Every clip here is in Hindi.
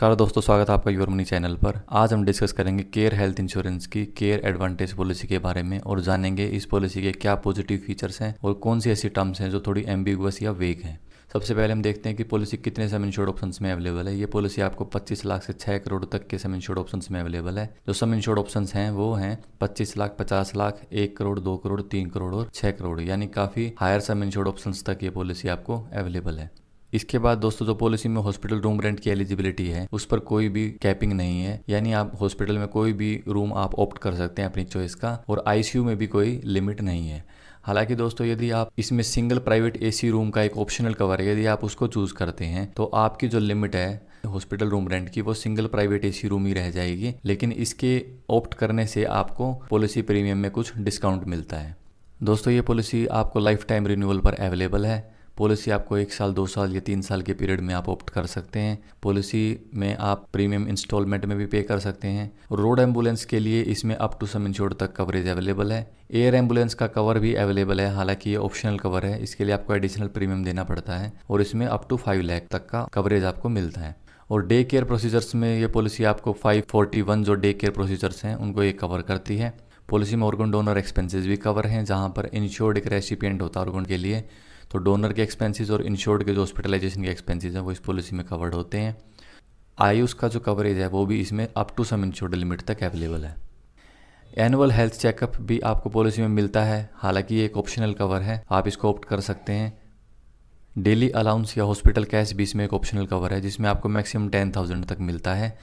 नमस्कार दोस्तों स्वागत है आपका यूर मनी चैनल पर आज हम डिस्कस करेंगे केयर हेल्थ इंश्योरेंस की केयर एडवांटेज पॉलिसी के बारे में और जानेंगे इस पॉलिसी के क्या पॉजिटिव फीचर्स हैं और कौन सी ऐसी टर्म्स हैं जो थोड़ी एम्बिगुअस या वेग हैं सबसे पहले हम देखते हैं कि पॉलिसी कितने सम इंश्योर्ड ऑप्शन में अवेलेबल है ये पॉलिसी आपको 25 लाख से 6 करोड़ तक के सम इंश्योर्ड ऑप्शन में अवेलेबल है जो सम इंश्योर्ड ऑप्शन हैं वो हैं 25 लाख 50 लाख 1 करोड़ 2 करोड़ 3 करोड़ और 6 करोड़ यानी काफ़ी हायर सम इंश्योर्ड ऑप्शन तक ये पॉलिसी आपको अवेलेबल है इसके बाद दोस्तों जो पॉलिसी में हॉस्पिटल रूम रेंट की एलिजिबिलिटी है उस पर कोई भी कैपिंग नहीं है यानी आप हॉस्पिटल में कोई भी रूम आप ऑप्ट कर सकते हैं अपनी चॉइस का और आईसीयू में भी कोई लिमिट नहीं है हालांकि दोस्तों यदि आप इसमें सिंगल प्राइवेट एसी रूम का एक ऑप्शनल कवर है यदि आप उसको चूज़ करते हैं तो आपकी जो लिमिट है हॉस्पिटल रूम रेंट की वो सिंगल प्राइवेट एसी रूम ही रह जाएगी लेकिन इसके ऑप्ट करने से आपको पॉलिसी प्रीमियम में कुछ डिस्काउंट मिलता है दोस्तों ये पॉलिसी आपको लाइफ टाइम रिन्यूअल पर अवेलेबल है पॉलिसी आपको एक साल दो साल या तीन साल के पीरियड में आप ऑप्ट कर सकते हैं पॉलिसी में आप प्रीमियम इंस्टॉलमेंट में भी पे कर सकते हैं रोड एम्बुलेंस के लिए इसमें अप टू सम इंश्योर्ड तक कवरेज अवेलेबल है एयर एम्बुलेंस का कवर भी अवेलेबल है हालांकि ये ऑप्शनल कवर है इसके लिए आपको एडिशनल प्रीमियम देना पड़ता है और इसमें अप टू फाइव लैख तक का कवरेज आपको मिलता है और डे केयर प्रोसीजर्स में ये पॉलिसी आपको 541 जो डे केयर प्रोसीजर्स हैं उनको ये कवर करती है पॉलिसी में ऑर्गन डोनर एक्सपेंसेस भी कवर हैं जहाँ पर इंश्योर्ड एक रेसिपियंट होता है ऑर्गन के लिए तो डोनर के एक्सपेंसेस और इंश्योर्ड के जो हॉस्पिटलाइजेशन के एक्सपेंसेस हैं वो इस पॉलिसी में कवर्ड होते हैं आयुष का जो कवरेज है वो भी इसमें up to sum insured limit तक अवेलेबल है एनुअल हेल्थ चेकअप भी आपको पॉलिसी में मिलता है हालांकि ये एक ऑप्शनल कवर है आप इसको ऑप्ट कर सकते हैं डेली अलाउंस या हॉस्पिटल कैश भी इसमें एक ऑप्शनल कवर है जिसमें आपको मैक्सिमम टेन थाउजेंड तक मिलता है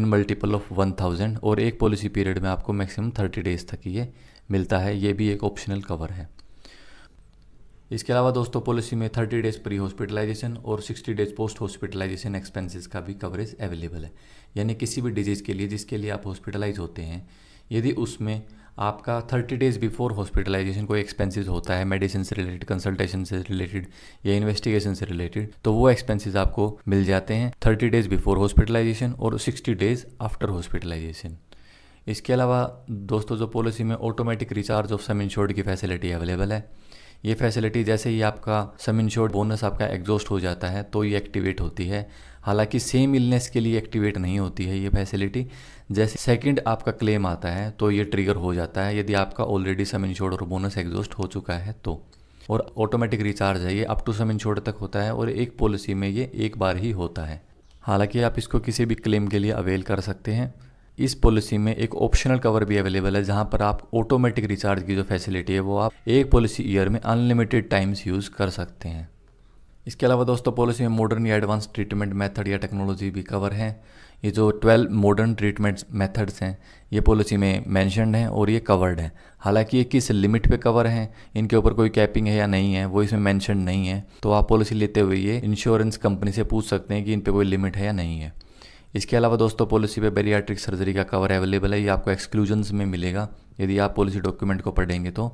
in multiple of one thousand और एक पॉलिसी पीरियड में आपको मैक्सिमम थर्टी डेज तक ये मिलता है ये भी एक ऑप्शनल कवर है इसके अलावा दोस्तों पॉलिसी में 30 डेज प्री हॉस्पिटलाइजेशन और 60 डेज पोस्ट हॉस्पिटलाइजेशन एक्सपेंसेस का भी कवरेज अवेलेबल है यानी किसी भी डिजीज़ के लिए जिसके लिए आप हॉस्पिटलाइज होते हैं यदि उसमें आपका 30 डेज बिफोर हॉस्पिटलाइजेशन कोई एक्सपेंसेस होता है मेडिसिन से रिलेटेड कंसल्टेशन से रिलेटेड या इन्वेस्टिगेशन से रिलेटेड तो वो एक्सपेंसेस आपको मिल जाते हैं 30 डेज बिफोर हॉस्पिटलाइजेशन और 60 डेज आफ्टर हॉस्पिटलाइजेशन इसके अलावा दोस्तों जो पॉलिसी में automatic recharge of sum insured की फैसिलिटी अवेलेबल है ये फैसिलिटी जैसे ही आपका सम इंश्योर्ड बोनस आपका एग्जॉस्ट हो जाता है तो ये एक्टिवेट होती है हालांकि सेम इलनेस के लिए एक्टिवेट नहीं होती है ये फैसिलिटी जैसे सेकंड आपका क्लेम आता है तो ये ट्रिगर हो जाता है यदि आपका ऑलरेडी सम इंश्योर्ड और बोनस एग्जॉस्ट हो चुका है तो और ऑटोमेटिक रिचार्ज है ये अप टू सम इंश्योर्ड तक होता है और एक पॉलिसी में ये एक बार ही होता है हालांकि आप इसको किसी भी क्लेम के लिए अवेल कर सकते हैं इस पॉलिसी में एक ऑप्शनल कवर भी अवेलेबल है जहाँ पर आप ऑटोमेटिक रिचार्ज की जो फैसिलिटी है वो आप एक पॉलिसी ईयर में अनलिमिटेड टाइम्स यूज़ कर सकते हैं इसके अलावा दोस्तों पॉलिसी में मॉडर्न या एडवांस ट्रीटमेंट मेथड या टेक्नोलॉजी भी कवर हैं ये जो 12 मॉडर्न ट्रीटमेंट मेथड्स हैं ये पॉलिसी में मैंशनड हैं और ये कवर्ड हैं हालांकि ये किस लिमिट पे कवर हैं इनके ऊपर कोई कैपिंग है या नहीं है वो इसमें मैंशन नहीं है तो आप पॉलिसी लेते हुए ये इंश्योरेंस कंपनी से पूछ सकते हैं कि इन पर कोई लिमिट है या नहीं है इसके अलावा दोस्तों पॉलिसी पे बेरियाट्रिक सर्जरी का कवर अवेलेबल है ये आपको एक्सक्लूजन्स में मिलेगा यदि आप पॉलिसी डॉक्यूमेंट को पढ़ेंगे तो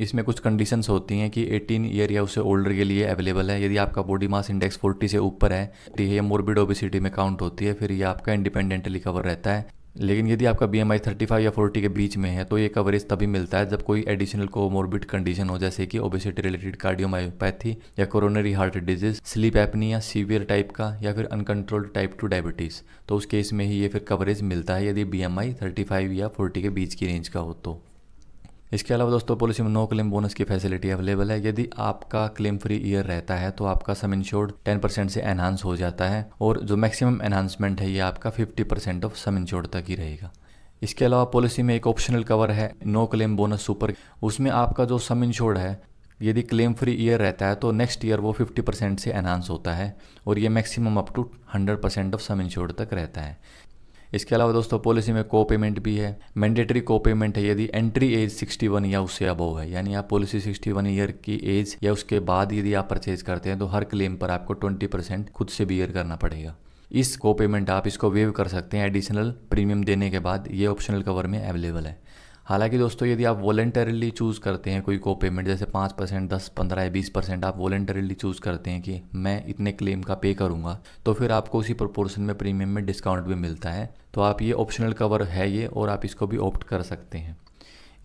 इसमें कुछ कंडीशंस होती हैं कि 18 ईयर या उससे ओल्डर के लिए अवेलेबल है यदि आपका बॉडी मास इंडेक्स 40 से ऊपर है तो ये मोरबिड ओबिसिटी में काउंट होती है फिर ये आपका इंडिपेंडेंटली कवर रहता है लेकिन यदि आपका B M I thirty five या फोर्टी के बीच में है तो ये कवरेज तभी मिलता है जब कोई एडिशनल कोमोर्बिड कंडीशन हो जैसे कि ओबेसिटी रिलेटेड कार्डियोमायोपैथी या coronary heart disease sleep apnea severe type का या फिर अनकंट्रोल्ड टाइप टू डायबिटीज़ तो उस केस में ही ये फिर कवरेज मिलता है यदि B M I thirty five या फोर्टी के बीच की रेंज का हो तो इसके अलावा दोस्तों पॉलिसी में नो क्लेम बोनस की फैसिलिटी अवेलेबल है यदि आपका क्लेम फ्री ईयर रहता है तो आपका सम इंश्योर्ड टेन परसेंट से एनहांस हो जाता है और जो मैक्सिमम एनहांसमेंट है ये आपका fifty percent of sum insured तक ही रहेगा इसके अलावा पॉलिसी में एक ऑप्शनल कवर है नो क्लेम बोनस सुपर उसमें आपका जो सम इंश्योर्ड है यदि क्लेम फ्री ईयर रहता है तो नेक्स्ट ईयर वो 50 परसेंट से एनहांस होता है और ये maximum up to 100 percent of sum insured तक रहता है इसके अलावा दोस्तों पॉलिसी में को पेमेंट भी है मैंडेटरी को पेमेंट है यदि एंट्री एज 61 या उससे अबोव है यानी आप पॉलिसी 61 ईयर की एज या उसके बाद यदि आप परचेज करते हैं तो हर क्लेम पर आपको 20 परसेंट खुद से बियर करना पड़ेगा इस को पेमेंट आप इसको वेव कर सकते हैं एडिशनल प्रीमियम देने के बाद ये ऑप्शनल कवर में अवेलेबल है हालांकि दोस्तों यदि आप वॉलेंटरीली चूज़ करते हैं कोई को पेमेंट जैसे पाँच परसेंट दस पंद्रह या बीस परसेंट आप वॉलेंटरीली चूज़ करते हैं कि मैं इतने क्लेम का पे करूँगा तो फिर आपको उसी प्रोपोर्शन में प्रीमियम में डिस्काउंट भी मिलता है तो आप ये ऑप्शनल कवर है ये और आप इसको भी ऑप्ट कर सकते हैं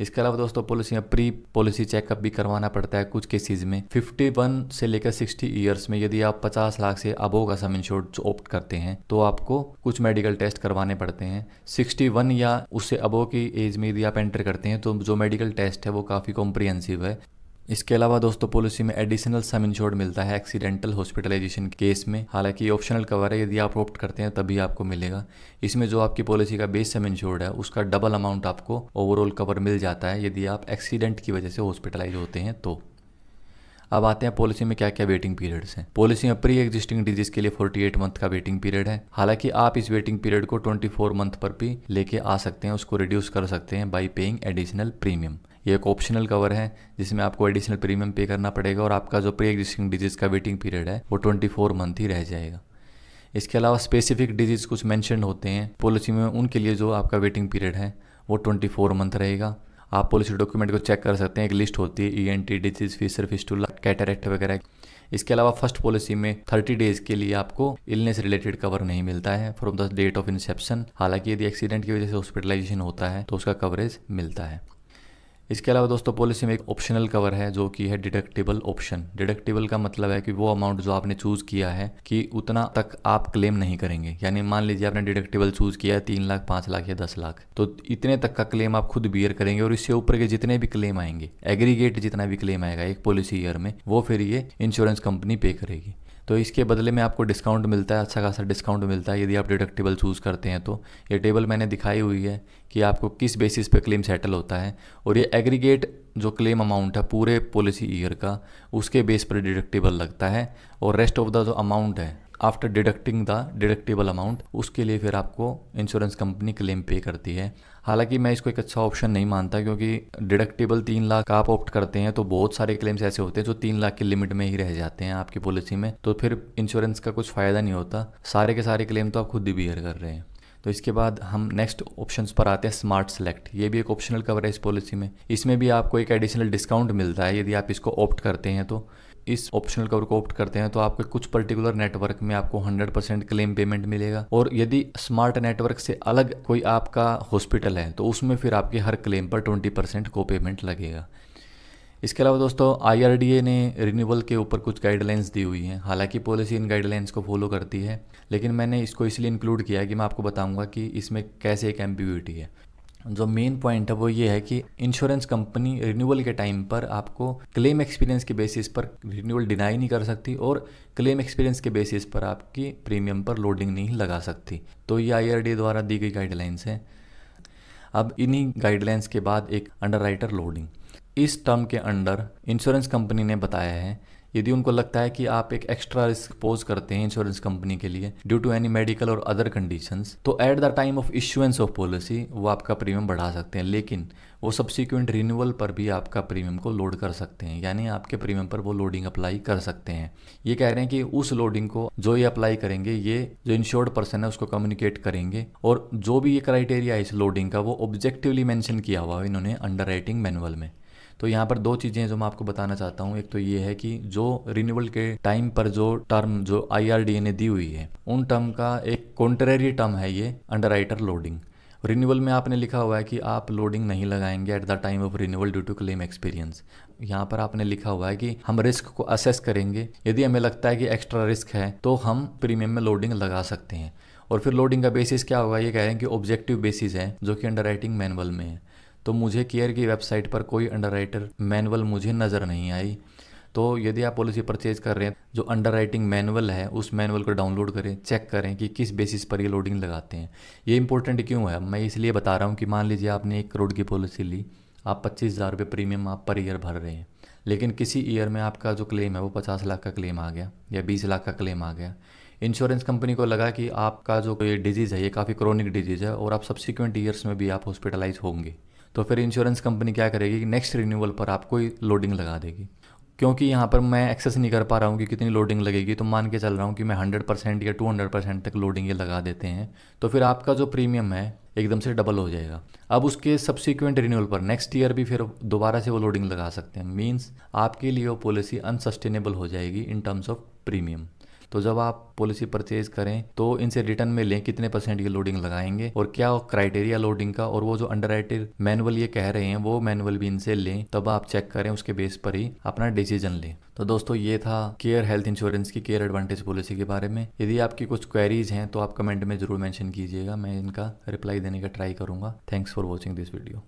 इसके अलावा दोस्तों पॉलिसियाँ प्री पॉलिसी चेकअप भी करवाना पड़ता है कुछ केसेज में 51 से लेकर 60 ईयर्स में यदि आप 50 लाख से अबो का सम इंश्योर्ड ऑप्ट करते हैं तो आपको कुछ मेडिकल टेस्ट करवाने पड़ते हैं 61 या उससे अबो की एज में यदि आप एंटर करते हैं तो जो मेडिकल टेस्ट है वो काफ़ी कॉम्प्रिहेंसिव है इसके अलावा दोस्तों पॉलिसी में एडिशनल सम इंश्योर्ड मिलता है एक्सीडेंटल हॉस्पिटलाइजेशन केस में हालांकि ऑप्शनल कवर है यदि आप ऑप्ट करते हैं तभी आपको मिलेगा इसमें जो आपकी पॉलिसी का बेस सम इंश्योर्ड है उसका डबल अमाउंट आपको ओवरऑल कवर मिल जाता है यदि आप एक्सीडेंट की वजह से हॉस्पिटलाइज होते हैं तो अब आते हैं पॉलिसी में क्या क्या वेटिंग पीरियड्स हैं पॉलिसी में प्री एग्जिस्टिंग डिजीज के लिए 48 मंथ का वेटिंग पीरियड है हालांकि आप इस वेटिंग पीरियड को 24 मंथ पर भी लेके आ सकते हैं उसको रिड्यूस कर सकते हैं बाई पेइंग एडिशनल प्रीमियम ये एक ऑप्शनल कवर है जिसमें आपको एडिशनल प्रीमियम पे करना पड़ेगा और आपका जो प्री एग्जिस्टिंग डिजीज़ का वेटिंग पीरियड है वो ट्वेंटी फोर मंथ ही रह जाएगा इसके अलावा स्पेसिफिक डिजीज़ कुछ मैंशन होते हैं पॉलिसी में उनके लिए जो आपका वेटिंग पीरियड है वो ट्वेंटी फोर मंथ रहेगा आप पॉलिसी डॉक्यूमेंट को चेक कर सकते हैं एक लिस्ट होती है E N T disease fissure fistula cataract वगैरह इसके अलावा फर्स्ट पॉलिसी में 30 डेज के लिए आपको इलनेस रिलेटेड कवर नहीं मिलता है from the date of inception हालांकि यदि एक्सीडेंट की वजह से हॉस्पिटलाइजेशन होता है तो उसका कवरेज मिलता है इसके अलावा दोस्तों पॉलिसी में एक ऑप्शनल कवर है जो कि है डिडक्टेबल ऑप्शन डिडक्टेबल का मतलब है कि वो अमाउंट जो आपने चूज किया है कि उतना तक आप क्लेम नहीं करेंगे यानी मान लीजिए आपने डिडक्टेबल चूज किया है तीन लाख पांच लाख या दस लाख तो इतने तक का क्लेम आप खुद बियर करेंगे और इससे ऊपर के जितने भी क्लेम आएंगे एग्रीगेट जितना भी क्लेम आएगा एक पॉलिसी ईयर में वो फिर ये इंश्योरेंस कंपनी पे करेगी तो इसके बदले में आपको डिस्काउंट मिलता है अच्छा खासा डिस्काउंट मिलता है यदि आप डिडक्टेबल चूज़ करते हैं तो ये टेबल मैंने दिखाई हुई है कि आपको किस बेसिस पे क्लेम सेटल होता है और ये एग्रीगेट जो क्लेम अमाउंट है पूरे पॉलिसी ईयर का उसके बेस पर डिडक्टेबल लगता है और रेस्ट ऑफ द जो अमाउंट है after deducting the deductible amount उसके लिए फिर आपको इंश्योरेंस कंपनी क्लेम पे करती है हालांकि मैं इसको एक अच्छा ऑप्शन नहीं मानता क्योंकि डिडक्टेबल तीन लाख आप ऑप्ट करते हैं तो बहुत सारे क्लेम्स ऐसे होते हैं जो तीन लाख की लिमिट में ही रह जाते हैं आपकी पॉलिसी में तो फिर इंश्योरेंस का कुछ फ़ायदा नहीं होता सारे के सारे क्लेम तो आप खुद ही बियर कर रहे हैं तो इसके बाद हम नेक्स्ट ऑप्शंस पर आते हैं स्मार्ट सेलेक्ट ये भी एक ऑप्शनल कवर है इस पॉलिसी में इसमें भी आपको एक एडिशनल डिस्काउंट मिलता है यदि आप इसको ऑप्ट करते हैं तो इस ऑप्शनल कवर को ऑप्ट करते हैं तो आपके कुछ पर्टिकुलर नेटवर्क में आपको 100% क्लेम पेमेंट मिलेगा और यदि स्मार्ट नेटवर्क से अलग कोई आपका हॉस्पिटल है तो उसमें फिर आपके हर क्लेम पर 20% को पेमेंट लगेगा इसके अलावा दोस्तों आई ने रिन्यूअल के ऊपर कुछ गाइडलाइंस दी हुई हैं हालांकि पॉलिसी इन गाइडलाइंस को फॉलो करती है लेकिन मैंने इसको इसलिए इंक्लूड किया कि मैं आपको बताऊंगा कि इसमें कैसे एक एम्बिग्यूटी है जो मेन पॉइंट है वो ये है कि इंश्योरेंस कंपनी रिन्यूअल के टाइम पर आपको क्लेम एक्सपीरियंस के बेसिस पर रिन्यूअल डिनाई नहीं कर सकती और क्लेम एक्सपीरियंस के बेसिस पर आपकी प्रीमियम पर लोडिंग नहीं लगा सकती तो ये आई द्वारा दी गई गाइडलाइंस हैं अब इन्हीं गाइडलाइंस के बाद एक अंडर लोडिंग इस टर्म के अंडर इंश्योरेंस कंपनी ने बताया है यदि उनको लगता है कि आप एक एक्स्ट्रा रिस्क पोज करते हैं इंश्योरेंस कंपनी के लिए ड्यू टू एनी मेडिकल और अदर कंडीशन तो at the time of issuance of policy वो आपका प्रीमियम बढ़ा सकते हैं लेकिन वो सब्सिक्वेंट रिन्यूअल पर भी आपका प्रीमियम को लोड कर सकते हैं यानी आपके प्रीमियम पर वो लोडिंग अप्लाई कर सकते हैं ये कह रहे हैं कि उस लोडिंग को जो ये अप्लाई करेंगे ये जो इंश्योर्ड पर्सन है उसको कम्युनिकेट करेंगे और जो भी ये क्राइटेरिया है इस लोडिंग का वो ऑब्जेक्टिवली मैंशन किया हुआ है इन्होंने अंडर राइटिंग मैनुअल में तो यहाँ पर दो चीज़ें जो मैं आपको बताना चाहता हूँ एक तो ये है कि जो रिन्यूअल के टाइम पर जो टर्म जो आई ने दी हुई है उन टर्म का एक कॉन्ट्रेरी टर्म है ये अंडर लोडिंग रिन्यूअल में आपने लिखा हुआ है कि आप लोडिंग नहीं लगाएंगे at the time of renewal due to claim experience यहाँ पर आपने लिखा हुआ है कि हम रिस्क को असेस करेंगे यदि हमें लगता है कि एक्स्ट्रा रिस्क है तो हम प्रीमियम में लोडिंग लगा सकते हैं और फिर लोडिंग का बेसिस क्या होगा ये कह रहे हैं कि ऑब्जेक्टिव बेसिस है जो कि अंडर राइटिंग मैनुअल में है तो मुझे केयर की वेबसाइट पर कोई राइटर मैनुअल मुझे नज़र नहीं आई तो यदि आप पॉलिसी परचेज कर रहे हैं जो अंडर राइटिंग मैनुअल है उस मैनुअल को डाउनलोड करें चेक करें कि किस बेसिस पर ये लोडिंग लगाते हैं ये इंपॉर्टेंट क्यों है मैं इसलिए बता रहा हूँ कि मान लीजिए आपने एक करोड़ की पॉलिसी ली आप पच्चीस हज़ार रुपये प्रीमियम आप पर ईयर भर रहे हैं लेकिन किसी ईयर में आपका जो क्लेम है वो पचास लाख का क्लेम आ गया या बीस लाख का क्लेम आ गया इंश्योरेंस कंपनी को लगा कि आपका जो ये डिजीज़ है ये काफ़ी क्रोनिक डिजीज़ है और आप सब्सिक्वेंट ईयर्स में भी आप हॉस्पिटलाइज होंगे तो फिर इंश्योरेंस कंपनी क्या करेगी कि नेक्स्ट रिन्यूअल पर आपको लोडिंग लगा देगी क्योंकि यहाँ पर मैं एक्सेस नहीं कर पा रहा हूँ कि कितनी लोडिंग लगेगी तो मान के चल रहा हूँ कि मैं हंड्रेड परसेंट या हंड्रेड परसेंट तक लोडिंग ये लगा देते हैं तो फिर आपका जो प्रीमियम है एकदम से डबल हो जाएगा अब उसके सब्सिक्वेंट रिन्यूअल पर नेक्स्ट ईयर भी फिर दोबारा से वो लोडिंग लगा सकते हैं मीन्स आपके लिए वो पॉलिसी अनसस्टेनेबल हो जाएगी इन टर्म्स ऑफ प्रीमियम तो जब आप पॉलिसी परचेज करें तो इनसे रिटर्न में लें कितने परसेंट ये लोडिंग लगाएंगे और क्या क्राइटेरिया लोडिंग का और वो जो अंडर मैनुअल ये कह रहे हैं वो मैनुअल भी इनसे लें तब आप चेक करें उसके बेस पर ही अपना डिसीजन लें तो दोस्तों ये था केयर हेल्थ इंश्योरेंस की केयर एडवांटेज पॉलिसी के बारे में यदि आपकी कुछ क्वेरीज हैं तो आप कमेंट में जरूर मैंशन कीजिएगा मैं इनका रिप्लाई देने का ट्राई करूंगा thanks for watching this video